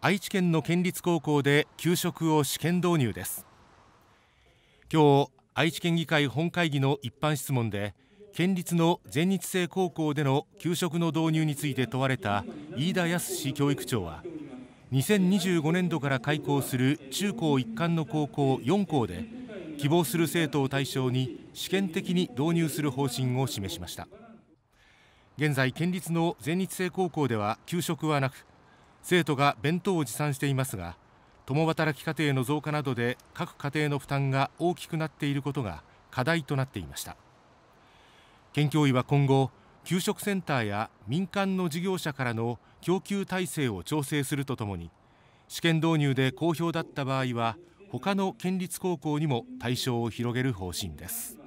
愛知県の県立高校で給食を試験導入です今日愛知県議会本会議の一般質問で県立の全日制高校での給食の導入について問われた飯田康教育長は2025年度から開校する中高一貫の高校4校で希望する生徒を対象に試験的に導入する方針を示しました現在県立の全日制高校では給食はなく生徒が弁当を持参していますが共働き家庭の増加などで各家庭の負担が大きくなっていることが課題となっていました県教委は今後給食センターや民間の事業者からの供給体制を調整するとともに試験導入で好評だった場合は他の県立高校にも対象を広げる方針です